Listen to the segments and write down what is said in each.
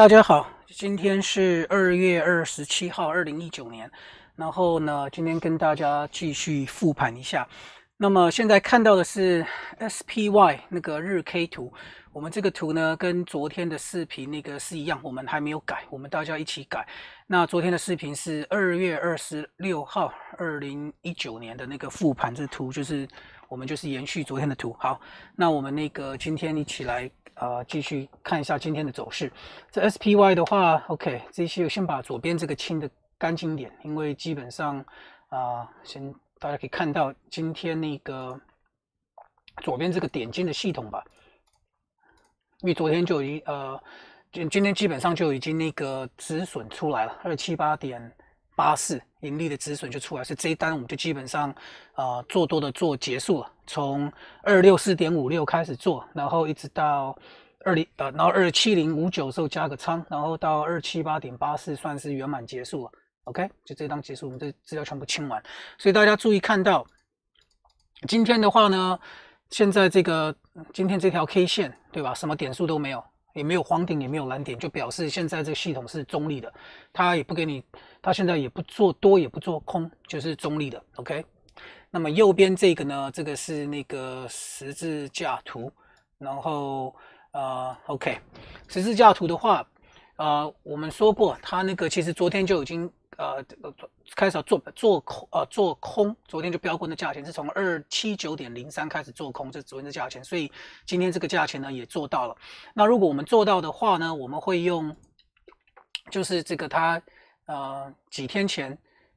大家好，今天是二月二十七号，二零一九年。然后呢，今天跟大家继续复盘一下。那么现在看到的是 SPY 那个日 K 图。我们这个图呢，跟昨天的视频那个是一样，我们还没有改，我们大家一起改。那昨天的视频是二月二十六号，二零一九年的那个复盘这图，就是我们就是延续昨天的图。好，那我们那个今天一起来。啊，继续看一下今天的走势。这 SPY 的话，OK，这些先把左边这个清的干净点，因为基本上啊，先大家可以看到今天那个左边这个点金的系统吧，因为昨天就已经呃，今今天基本上就已经那个止损出来了，二七八点。八四盈利的止损就出来是所以这一单我们就基本上，啊，做多的做结束了。从二六四点五六开始做，然后一直到二零，呃，然后二七零五九时候加个仓，然后到二七八点八四算是圆满结束了。OK，就这单结束，我们这资料全部清完。所以大家注意看到，今天的话呢，现在这个今天这条 K 线对吧，什么点数都没有。也没有黄顶，也没有蓝点，就表示现在这个系统是中立的，它也不给你，它现在也不做多，也不做空，就是中立的。OK，那么右边这个呢？这个是那个十字架图，然后呃，OK，十字架图的话，呃，我们说过，它那个其实昨天就已经。呃，做开始要做做空，呃，做空，昨天就标过那价钱，是从二七九点零三开始做空，这昨天的价钱，所以今天这个价钱呢也做到了。那如果我们做到的话呢，我们会用，就是这个它，呃，几天前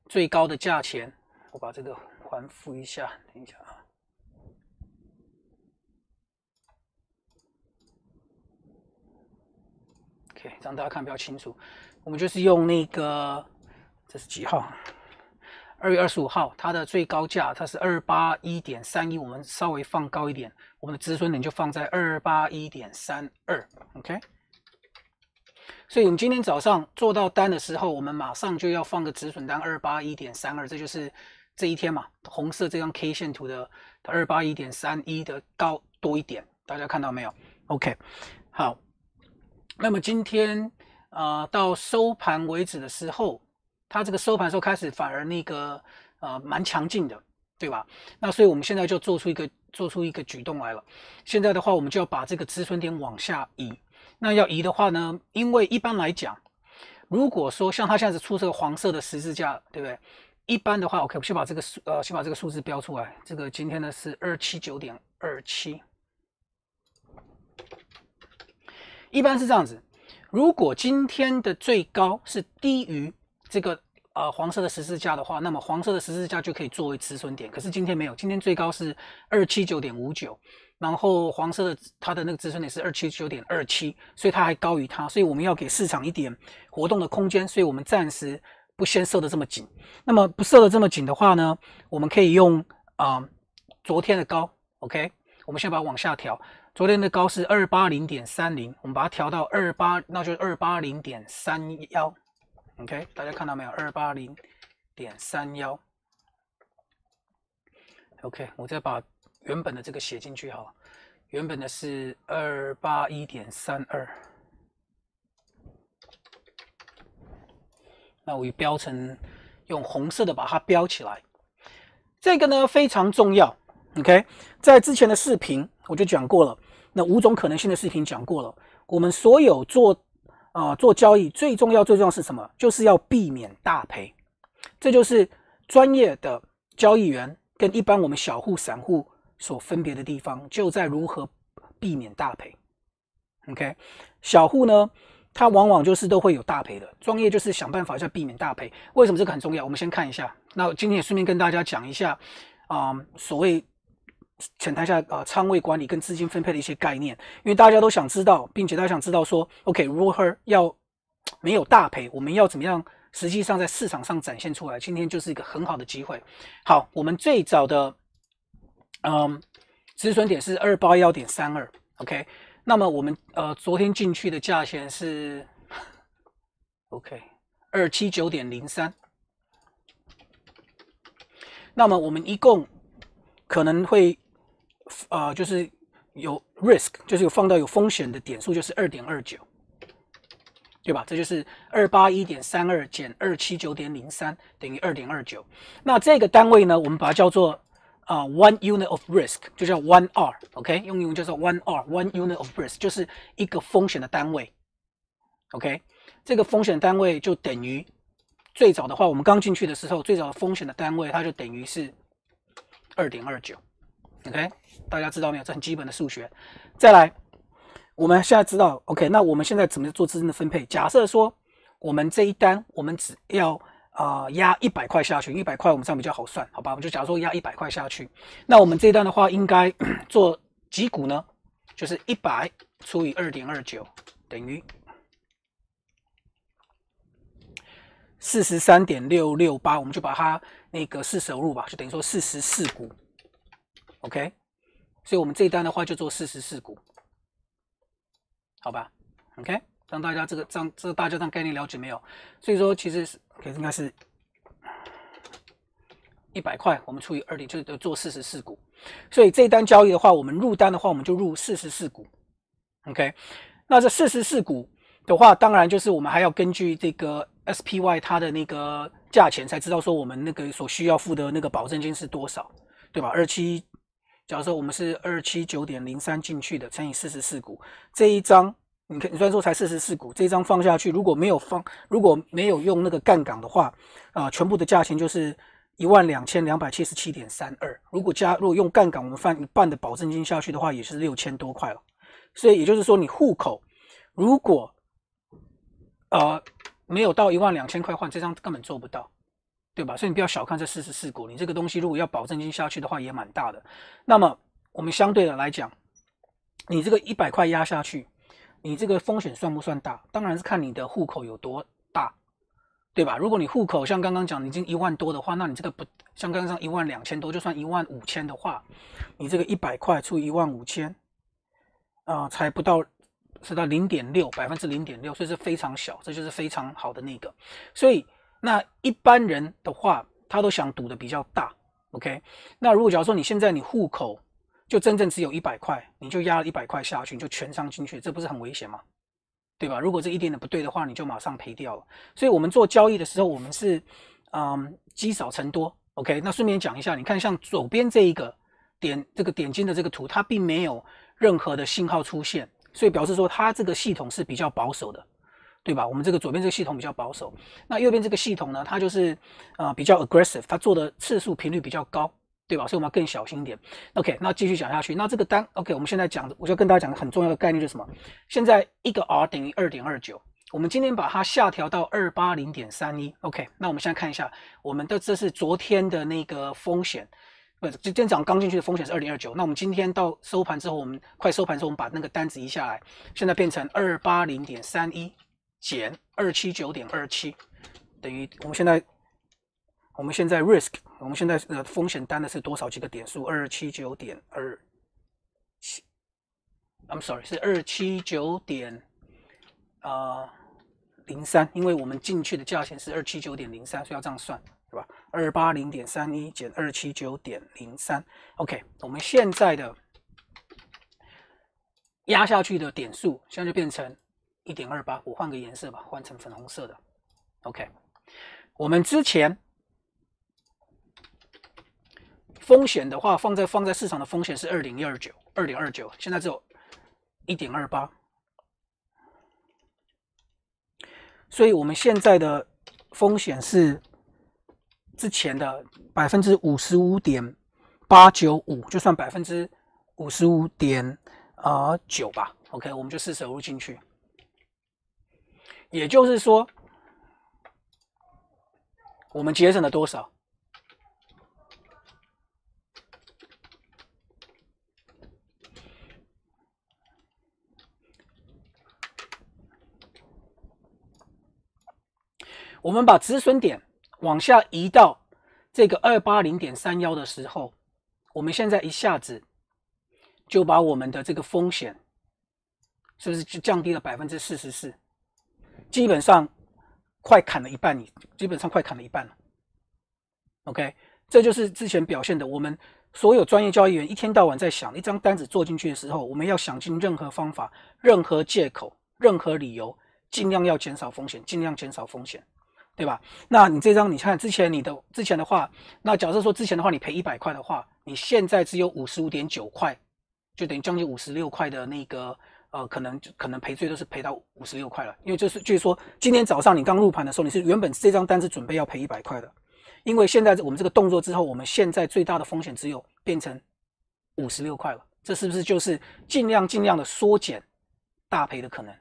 最高的价钱，我把这个还复一下，等一下啊。OK，让大家看比较清楚，我们就是用那个。这是几号？二月二十五号，它的最高价它是二八一点三一，我们稍微放高一点，我们的止损点就放在二八一点三二，OK。所以我们今天早上做到单的时候，我们马上就要放个止损单二八一点三二，这就是这一天嘛，红色这张 K 线图的二八一点三一的高多一点，大家看到没有？OK，好。那么今天啊，到收盘为止的时候。它这个收盘时候开始反而那个呃蛮强劲的，对吧？那所以我们现在就做出一个做出一个举动来了。现在的话，我们就要把这个止损点往下移。那要移的话呢，因为一般来讲，如果说像它现在是出这个黄色的十字架，对不对？一般的话，OK，我先把这个数呃先把这个数字标出来。这个今天呢是二七九点二七。一般是这样子，如果今天的最高是低于。这个呃黄色的十字架的话，那么黄色的十字架就可以作为止损点。可是今天没有，今天最高是二七九点五九，然后黄色的它的那个止损点是二七九点二七，所以它还高于它，所以我们要给市场一点活动的空间，所以我们暂时不先设的这么紧。那么不设的这么紧的话呢，我们可以用啊昨天的高，OK？我们先把它往下调，昨天的高是二八零点三零，我们把它调到二八，那就是二八零点三幺。OK，大家看到没有？二八零点三幺。OK，我再把原本的这个写进去哈。原本的是二八一点三二。那我标成用红色的把它标起来。这个呢非常重要。OK，在之前的视频我就讲过了，那五种可能性的视频讲过了。我们所有做啊，做交易最重要最重要是什么？就是要避免大赔，这就是专业的交易员跟一般我们小户散户所分别的地方，就在如何避免大赔。OK，小户呢，他往往就是都会有大赔的，专业就是想办法要避免大赔。为什么这个很重要？我们先看一下。那今天也顺便跟大家讲一下，啊，所谓。浅谈一下啊，仓位管理跟资金分配的一些概念，因为大家都想知道，并且大家想知道说，OK，如何要没有大赔，我们要怎么样？实际上在市场上展现出来，今天就是一个很好的机会。好，我们最早的嗯，止损点是二八幺点三二，OK。那么我们呃，昨天进去的价钱是 OK 二七九点零三，那么我们一共可能会。呃，就是有 risk，就是有放到有风险的点数，就是二点二九，对吧？这就是二八一点三二减二七九点零三等于二点二九。那这个单位呢，我们把它叫做啊，one unit of risk，就叫 one R，OK，用英文叫做 one R，one unit of risk 就是一个风险的单位，OK。这个风险单位就等于最早的话，我们刚进去的时候，最早的风险的单位，它就等于是二点二九。OK，大家知道没有？这很基本的数学。再来，我们现在知道 OK，那我们现在怎么做资金的分配？假设说我们这一单，我们只要啊压一百块下去，一百块我们这样比较好算，好吧？我们就假如说压一百块下去，那我们这一单的话，应该 做几股呢？就是一百除以二点二九等于四十三点六六八，我们就把它那个四收入吧，就等于说四十四股。OK，所以我们这一单的话就做四十四股，好吧？OK，让大家这个让这个大家让概念了解没有？所以说，其实是 OK，应该是一百块，我们除以二点，就是做四十四股。所以这一单交易的话，我们入单的话，我们就入四十四股。OK，那这四十四股的话，当然就是我们还要根据这个 SPY 它的那个价钱，才知道说我们那个所需要付的那个保证金是多少，对吧？二七。假如说我们是二七九点零三进去的，乘以四十四股，这一张你看，你虽然说才四十四股，这一张放下去如果没有放，如果没有用那个杠杆的话，啊，全部的价钱就是一万两千两百七十七点三二。如果加如果用杠杆，我们放一半的保证金下去的话，也是六千多块了。所以也就是说，你户口如果呃没有到一万两千块换这张根本做不到。对吧？所以你不要小看这四十四股，你这个东西如果要保证金下去的话也蛮大的。那么我们相对的来讲，你这个一百块压下去，你这个风险算不算大？当然是看你的户口有多大，对吧？如果你户口像刚刚讲，已经一万多的话，那你这个不，像刚刚一万两千多就算一万五千的话，你这个一百块出一万五千，啊，才不到，是到零点六百分之零点六，所以是非常小，这就是非常好的那个，所以。那一般人的话，他都想赌的比较大，OK？那如果假如说你现在你户口就真正只有一百块，你就压了一百块下去，你就全仓进去，这不是很危险吗？对吧？如果这一点点不对的话，你就马上赔掉了。所以我们做交易的时候，我们是嗯积少成多，OK？那顺便讲一下，你看像左边这一个点，这个点金的这个图，它并没有任何的信号出现，所以表示说它这个系统是比较保守的。对吧？我们这个左边这个系统比较保守，那右边这个系统呢，它就是，呃，比较 aggressive，它做的次数频率比较高，对吧？所以我们要更小心一点。OK，那继续讲下去。那这个单，OK，我们现在讲，我就跟大家讲个很重要的概念，就是什么？现在一个 R 等于二点二九，我们今天把它下调到二八零点三一。OK，那我们现在看一下，我们的这是昨天的那个风险，不，早上刚进去的风险是二零二九。那我们今天到收盘之后，我们快收盘的时候，我们把那个单子移下来，现在变成二八零点三一。减二七九点二七，等于我们现在，我们现在 risk，我们现在呃风险单的是多少几个点数？二七九点二七，I'm sorry，是二七九点啊零三，因为我们进去的价钱是二七九点零三，所以要这样算，是吧？二八零点三一减二七九点零三，OK，我们现在的压下去的点数，现在就变成。一点二八，我换个颜色吧，换成粉红色的。OK，我们之前风险的话，放在放在市场的风险是二零二九，二零二九，现在只有一点二八，所以我们现在的风险是之前的百分之五十五点八九五，就算百分之五十五点啊九吧。OK，我们就试手入进去。也就是说，我们节省了多少？我们把止损点往下移到这个二八零点三幺的时候，我们现在一下子就把我们的这个风险，是不是就降低了百分之四十四？基本上，快砍了一半，你基本上快砍了一半了。OK，这就是之前表现的。我们所有专业交易员一天到晚在想，一张单子做进去的时候，我们要想尽任何方法、任何借口、任何理由，尽量要减少风险，尽量减少风险，对吧？那你这张，你看之前你的之前的话，那假设说之前的话你赔一百块的话，你现在只有五十五点九块，就等于将近五十六块的那个。呃，可能就可能赔最多是赔到五十六块了，因为就是就是说，今天早上你刚入盘的时候，你是原本这张单子准备要赔一百块的，因为现在我们这个动作之后，我们现在最大的风险只有变成五十六块了，这是不是就是尽量尽量的缩减大赔的可能，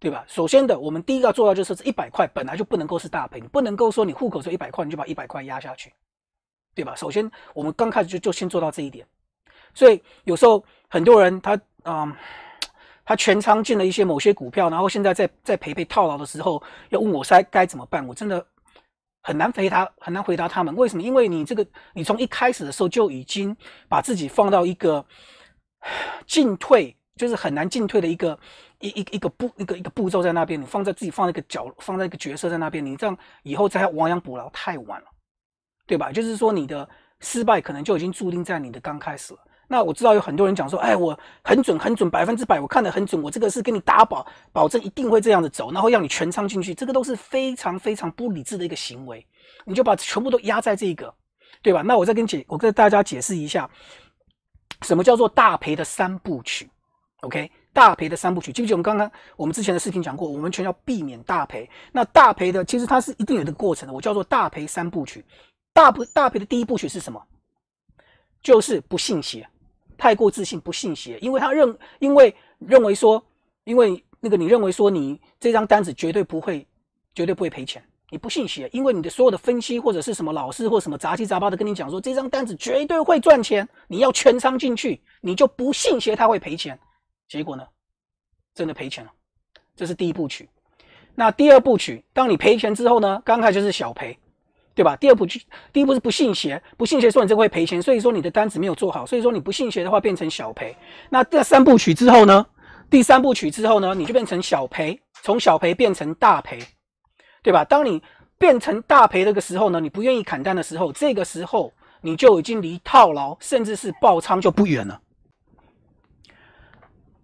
对吧？首先的，我们第一个要做到就是这一百块本来就不能够是大赔，你不能够说你户口这一百块你就把一百块压下去，对吧？首先我们刚开始就就先做到这一点，所以有时候很多人他嗯。他全仓进了一些某些股票，然后现在在在赔被套牢的时候，要问我该该怎么办，我真的很难回答，很难回答他们为什么？因为你这个，你从一开始的时候就已经把自己放到一个进退，就是很难进退的一个一一一个步一个一个步骤在那边，你放在自己放在一个角放在一个角色在那边，你这样以后再亡羊补牢太晚了，对吧？就是说你的失败可能就已经注定在你的刚开始了。那我知道有很多人讲说，哎，我很准，很准，百分之百，我看的很准，我这个是给你打保，保证一定会这样子走，然后让你全仓进去，这个都是非常非常不理智的一个行为。你就把全部都压在这个，对吧？那我再跟解，我跟大家解释一下，什么叫做大赔的三部曲？OK，大赔的三部曲，记不记？我们刚刚我们之前的视频讲过，我们全要避免大赔。那大赔的其实它是一定有一个过程的，我叫做大赔三部曲。大赔大赔的第一部曲是什么？就是不信邪。太过自信，不信邪，因为他认，因为认为说，因为那个你认为说你这张单子绝对不会，绝对不会赔钱，你不信邪，因为你的所有的分析或者是什么老师或什么杂七杂八的跟你讲说这张单子绝对会赚钱，你要全仓进去，你就不信邪他会赔钱，结果呢，真的赔钱了，这是第一部曲，那第二部曲，当你赔钱之后呢，刚开始就是小赔。对吧？第二部曲，第一步是不信邪，不信邪说你就会赔钱，所以说你的单子没有做好，所以说你不信邪的话变成小赔。那这三部曲之后呢？第三部曲之后呢？你就变成小赔，从小赔变成大赔，对吧？当你变成大赔那个时候呢，你不愿意砍单的时候，这个时候你就已经离套牢甚至是爆仓就不远了。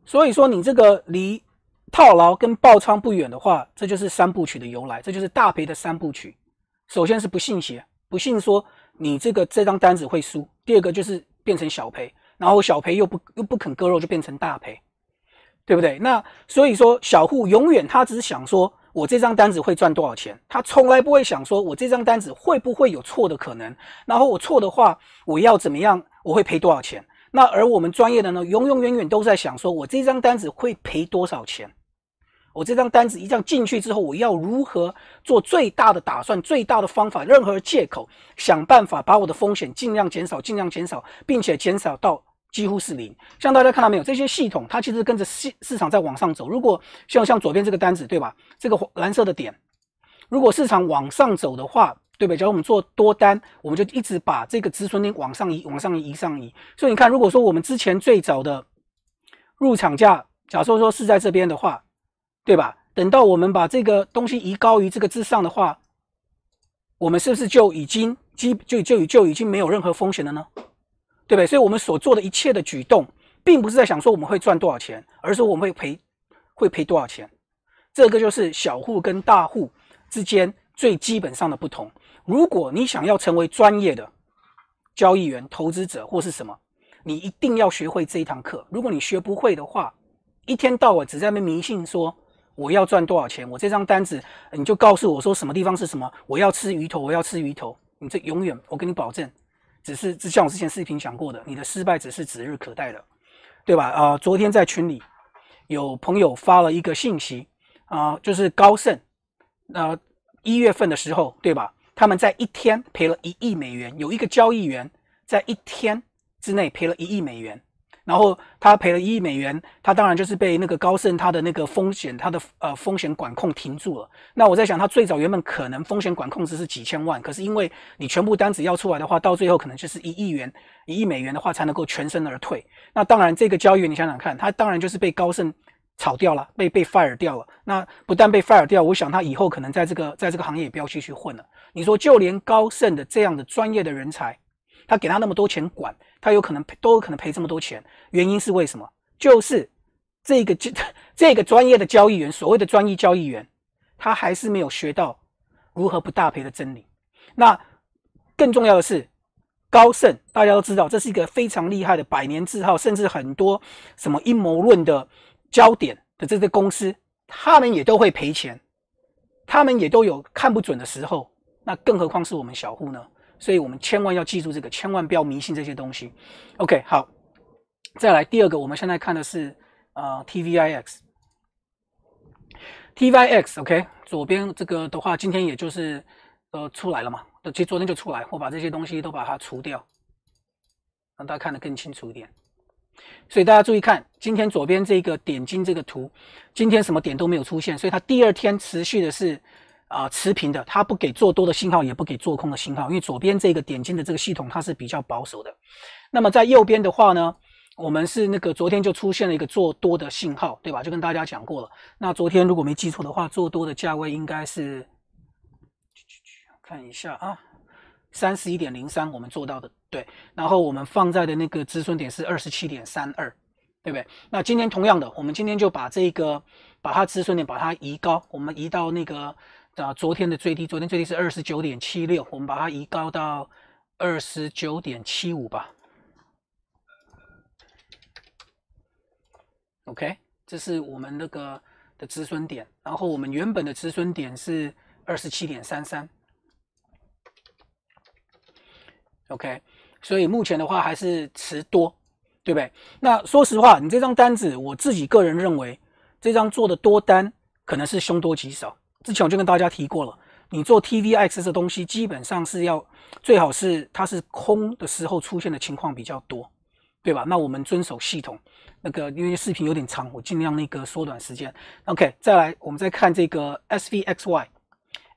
所以说你这个离套牢跟爆仓不远的话，这就是三部曲的由来，这就是大赔的三部曲。首先是不信邪，不信说你这个这张单子会输。第二个就是变成小赔，然后小赔又不又不肯割肉，就变成大赔，对不对？那所以说小户永远他只想说我这张单子会赚多少钱，他从来不会想说我这张单子会不会有错的可能，然后我错的话我要怎么样，我会赔多少钱？那而我们专业的呢，永永远远都在想说我这张单子会赔多少钱。我这张单子一旦进去之后，我要如何做最大的打算、最大的方法、任何借口，想办法把我的风险尽量减少、尽量减少，并且减少到几乎是零。像大家看到没有，这些系统它其实跟着市市场在往上走。如果像像左边这个单子，对吧？这个蓝色的点，如果市场往上走的话，对不对？假如我们做多单，我们就一直把这个止损点往上移、往上移、上移。所以你看，如果说我们之前最早的入场价，假设说是在这边的话。对吧？等到我们把这个东西移高于这个之上的话，我们是不是就已经基就就就就已经没有任何风险了呢？对不对？所以，我们所做的一切的举动，并不是在想说我们会赚多少钱，而是我们会赔会赔多少钱。这个就是小户跟大户之间最基本上的不同。如果你想要成为专业的交易员、投资者或是什么，你一定要学会这一堂课。如果你学不会的话，一天到晚只在那迷信说。我要赚多少钱？我这张单子，你就告诉我说什么地方是什么？我要吃鱼头，我要吃鱼头。你这永远，我跟你保证，只是就像我之前视频讲过的，你的失败只是指日可待的，对吧？啊，昨天在群里有朋友发了一个信息啊，就是高盛，呃，一月份的时候，对吧？他们在一天赔了一亿美元，有一个交易员在一天之内赔了一亿美元。然后他赔了一亿美元，他当然就是被那个高盛他的那个风险，他的呃风险管控停住了。那我在想，他最早原本可能风险管控只是几千万，可是因为你全部单子要出来的话，到最后可能就是一亿元、一亿美元的话才能够全身而退。那当然，这个交易员你想想看，他当然就是被高盛炒掉了，被被 fire 掉了。那不但被 fire 掉，我想他以后可能在这个在这个行业也不要继续混了。你说，就连高盛的这样的专业的人才。他给他那么多钱管，他有可能都有可能赔这么多钱，原因是为什么？就是这个这这个专业的交易员，所谓的专业交易员，他还是没有学到如何不大赔的真理。那更重要的是，高盛大家都知道，这是一个非常厉害的百年字号，甚至很多什么阴谋论的焦点的这些公司，他们也都会赔钱，他们也都有看不准的时候，那更何况是我们小户呢？所以我们千万要记住这个，千万不要迷信这些东西。OK，好，再来第二个，我们现在看的是啊 TVIX，TVIX OK，左边这个的话，今天也就是呃出来了嘛，其实昨天就出来，我把这些东西都把它除掉，让大家看得更清楚一点。所以大家注意看，今天左边这个点金这个图，今天什么点都没有出现，所以它第二天持续的是。啊，持平的，它不给做多的信号，也不给做空的信号，因为左边这个点金的这个系统它是比较保守的。那么在右边的话呢，我们是那个昨天就出现了一个做多的信号，对吧？就跟大家讲过了。那昨天如果没记错的话，做多的价位应该是，看一下啊，三十一点零三，我们做到的，对。然后我们放在的那个止损点是二十七点三二，对不对？那今天同样的，我们今天就把这个把它止损点把它移高，我们移到那个。啊，昨天的最低，昨天最低是二十九点七六，我们把它移高到二十九点七五吧。OK，这是我们那个的止损点，然后我们原本的止损点是二十七点三三。OK，所以目前的话还是持多，对不对？那说实话，你这张单子，我自己个人认为，这张做的多单可能是凶多吉少。之前我就跟大家提过了，你做 t v x 这东西基本上是要最好是它是空的时候出现的情况比较多，对吧？那我们遵守系统。那个因为视频有点长，我尽量那个缩短时间。OK，再来我们再看这个 SVXY。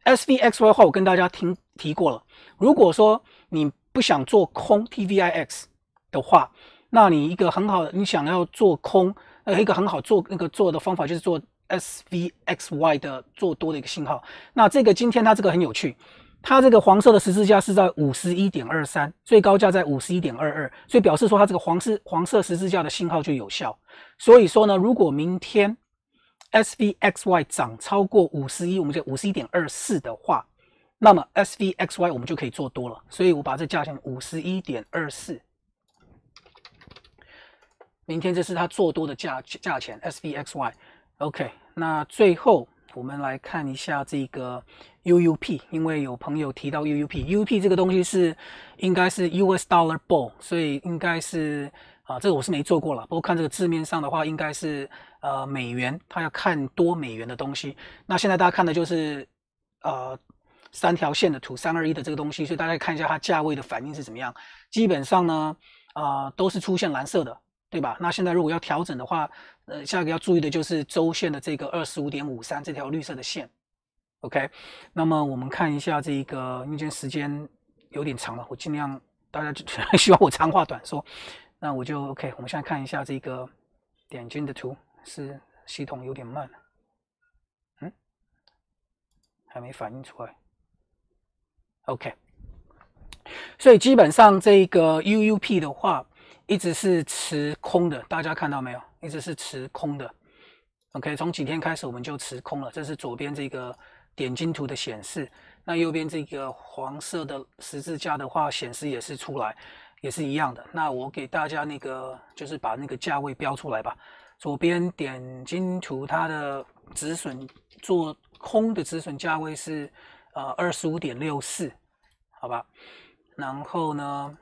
SVXY 的话，我跟大家听提过了。如果说你不想做空 TVIX 的话，那你一个很好的你想要做空呃一个很好做那个做的方法就是做。S V X Y 的做多的一个信号，那这个今天它这个很有趣，它这个黄色的十字架是在五十一点二三，最高价在五十一点二二，所以表示说它这个黄色黄色十字架的信号就有效。所以说呢，如果明天 S V X Y 涨超过五十一，我们就五十一点二四的话，那么 S V X Y 我们就可以做多了。所以我把这价钱五十一点二四，明天这是它做多的价价钱 S V X Y。OK，那最后我们来看一下这个 UUP，因为有朋友提到 UUP，UUP 这个东西是应该是 US Dollar b o l l 所以应该是啊，这个我是没做过了。不过看这个字面上的话，应该是呃美元，它要看多美元的东西。那现在大家看的就是呃三条线的图，三二一的这个东西，所以大家看一下它价位的反应是怎么样。基本上呢，啊都是出现蓝色的，对吧？那现在如果要调整的话。呃，下一个要注意的就是周线的这个二十五点五三这条绿色的线，OK。那么我们看一下这个因为今天时间有点长了，我尽量大家 希望我长话短说。那我就 OK。我们现在看一下这个点金的图，是系统有点慢，嗯，还没反应出来。OK。所以基本上这个 UUP 的话一直是持空的，大家看到没有？一直是持空的，OK，从几天开始我们就持空了。这是左边这个点金图的显示，那右边这个黄色的十字架的话，显示也是出来，也是一样的。那我给大家那个就是把那个价位标出来吧。左边点金图它的止损做空的止损价位是呃二十五点六四，好吧？然后呢，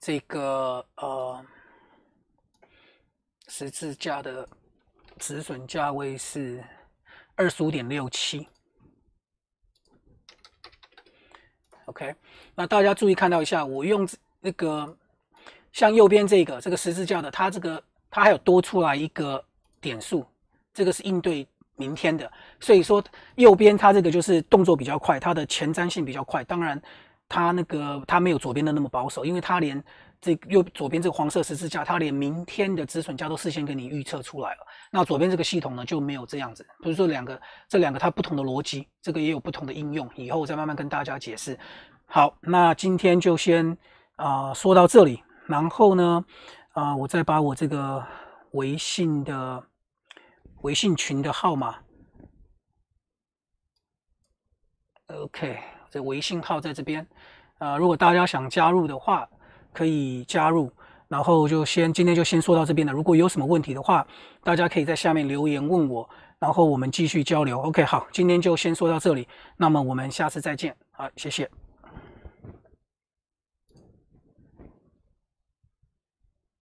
这个呃。十字架的止损价位是二十五点六七，OK。那大家注意看到一下，我用那个像右边这个这个十字架的，它这个它还有多出来一个点数，这个是应对明天的。所以说右边它这个就是动作比较快，它的前瞻性比较快。当然，它那个它没有左边的那么保守，因为它连。这右左边这个黄色十字架，它连明天的止损价都事先给你预测出来了。那左边这个系统呢，就没有这样子。比如说两个，这两个它不同的逻辑，这个也有不同的应用。以后再慢慢跟大家解释。好，那今天就先啊说到这里，然后呢，啊，我再把我这个微信的微信群的号码，OK，这微信号在这边。啊，如果大家想加入的话。可以加入，然后就先今天就先说到这边了。如果有什么问题的话，大家可以在下面留言问我，然后我们继续交流。OK，好，今天就先说到这里，那么我们下次再见。好，谢谢。